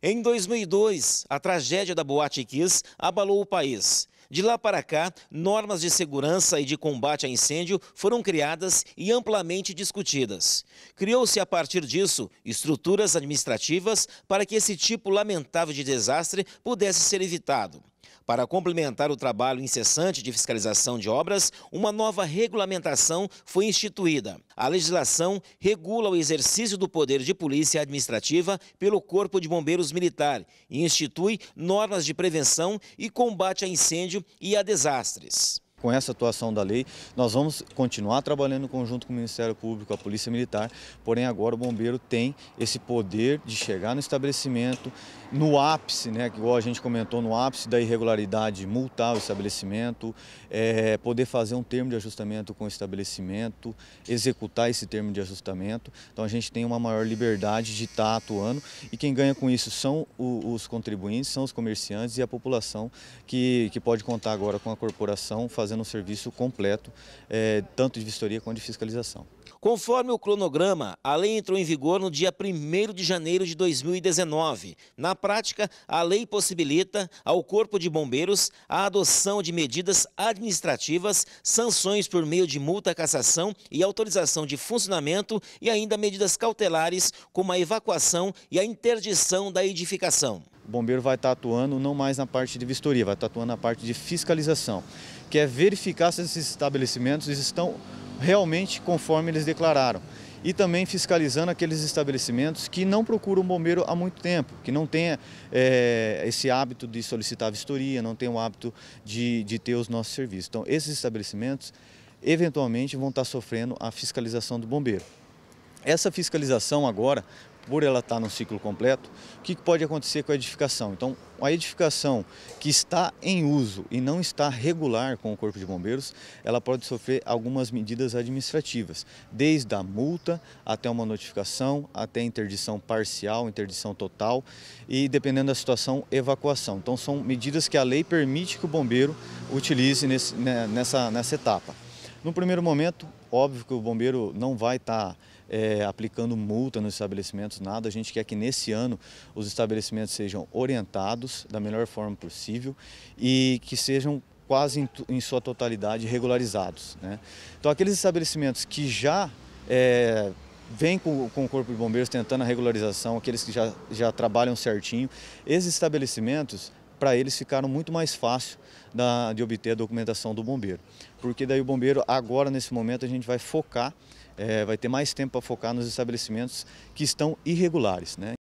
Em 2002, a tragédia da Boate Kiss abalou o país. De lá para cá, normas de segurança e de combate a incêndio foram criadas e amplamente discutidas. Criou-se a partir disso estruturas administrativas para que esse tipo lamentável de desastre pudesse ser evitado. Para complementar o trabalho incessante de fiscalização de obras, uma nova regulamentação foi instituída. A legislação regula o exercício do poder de polícia administrativa pelo Corpo de Bombeiros Militar e institui normas de prevenção e combate a incêndio e a desastres. Com essa atuação da lei, nós vamos continuar trabalhando em conjunto com o Ministério Público, a Polícia Militar, porém agora o bombeiro tem esse poder de chegar no estabelecimento, no ápice, né, igual a gente comentou, no ápice da irregularidade, multar o estabelecimento, é, poder fazer um termo de ajustamento com o estabelecimento, executar esse termo de ajustamento. Então a gente tem uma maior liberdade de estar tá atuando e quem ganha com isso são os contribuintes, são os comerciantes e a população que, que pode contar agora com a corporação fazendo fazendo um serviço completo, é, tanto de vistoria quanto de fiscalização. Conforme o cronograma, a lei entrou em vigor no dia 1 de janeiro de 2019. Na prática, a lei possibilita ao Corpo de Bombeiros a adoção de medidas administrativas, sanções por meio de multa, cassação e autorização de funcionamento e ainda medidas cautelares como a evacuação e a interdição da edificação o bombeiro vai estar atuando não mais na parte de vistoria, vai estar atuando na parte de fiscalização, que é verificar se esses estabelecimentos estão realmente conforme eles declararam. E também fiscalizando aqueles estabelecimentos que não procuram o bombeiro há muito tempo, que não tenha é, esse hábito de solicitar vistoria, não tem o hábito de, de ter os nossos serviços. Então, esses estabelecimentos eventualmente vão estar sofrendo a fiscalização do bombeiro. Essa fiscalização agora, por ela estar no ciclo completo, o que pode acontecer com a edificação? Então, a edificação que está em uso e não está regular com o Corpo de Bombeiros, ela pode sofrer algumas medidas administrativas, desde a multa até uma notificação, até interdição parcial, interdição total e, dependendo da situação, evacuação. Então, são medidas que a lei permite que o bombeiro utilize nesse, né, nessa, nessa etapa. No primeiro momento, óbvio que o bombeiro não vai estar tá, é, aplicando multa nos estabelecimentos, nada. A gente quer que nesse ano os estabelecimentos sejam orientados da melhor forma possível e que sejam quase em, em sua totalidade regularizados. Né? Então, aqueles estabelecimentos que já é, vem com, com, o Corpo de Bombeiros tentando a regularização, aqueles que já, já trabalham certinho. Esses estabelecimentos, para eles ficaram muito mais fácil da, de obter a documentação do bombeiro. Porque daí o bombeiro, agora nesse momento, a gente vai focar, é, vai ter mais tempo para focar nos estabelecimentos que estão irregulares. Né?